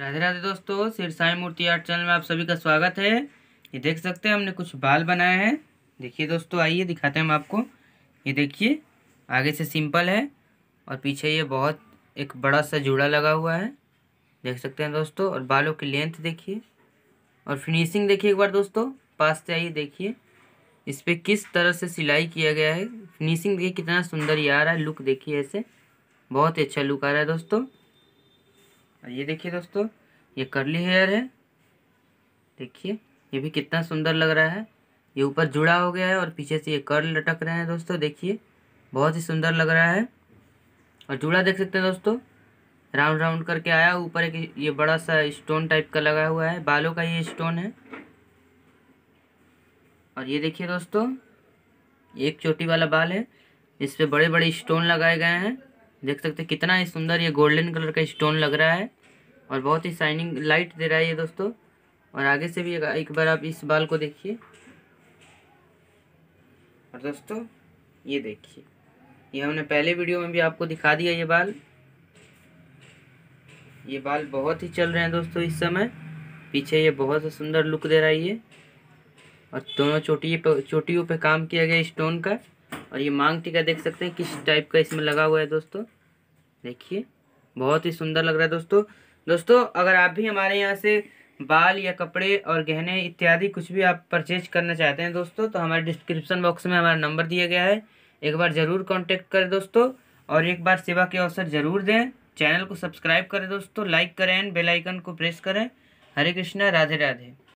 राधे राधे दोस्तों सिर साई मूर्ति art channel में आप सभी का स्वागत है ये देख सकते हैं हमने कुछ बाल बनाए हैं देखिए दोस्तों आइए दिखाते हैं हम आपको ये देखिए आगे से सिंपल है और पीछे ये बहुत एक बड़ा सा जूड़ा लगा हुआ है देख सकते हैं दोस्तों और बालों की लेंथ देखिए और फिनिशिंग देखिए एक बार दोस्तों पास से आइए देखिए इस पर किस तरह से सिलाई किया गया है फिनिशिंग देखिए कितना सुंदर ये आ रहा है लुक देखिए ऐसे बहुत ही अच्छा लुक आ रहा है दोस्तों और ये देखिए दोस्तों ये करली हेयर है देखिए ये भी कितना सुंदर लग रहा है ये ऊपर जुड़ा हो गया है और पीछे से ये कर्ल लटक रहे हैं दोस्तों देखिए बहुत ही सुंदर लग रहा है और जुड़ा देख सकते हैं दोस्तों राउंड राउंड करके आया ऊपर एक ये बड़ा सा स्टोन टाइप का लगा हुआ है बालों का ये स्टोन है और ये देखिए दोस्तों एक चोटी वाला बाल है इस पर बड़े बड़े स्टोन लगाए गए हैं देख सकते कितना ही सुंदर ये गोल्डन कलर का स्टोन लग रहा है और बहुत ही शाइनिंग लाइट दे रहा है ये दोस्तों और आगे से भी एक बार आप इस बाल को देखिए और दोस्तों ये देखिए ये हमने पहले वीडियो में भी आपको दिखा दिया ये बाल ये बाल बहुत ही चल रहे हैं दोस्तों इस समय पीछे ये बहुत ही सुंदर लुक दे रहा है ये और दोनों चोटी पे चोटियों पे काम किया गया स्टोन का और ये मांग टीका देख सकते हैं किस टाइप का इसमें लगा हुआ है दोस्तों देखिए बहुत ही सुंदर लग रहा है दोस्तों दोस्तों अगर आप भी हमारे यहाँ से बाल या कपड़े और गहने इत्यादि कुछ भी आप परचेज करना चाहते हैं दोस्तों तो हमारे डिस्क्रिप्शन बॉक्स में हमारा नंबर दिया गया है एक बार ज़रूर कॉन्टेक्ट करें दोस्तों और एक बार सेवा के अवसर ज़रूर दें चैनल को सब्सक्राइब करें दोस्तों लाइक करें बेलाइकन को प्रेस करें हरे कृष्णा राधे राधे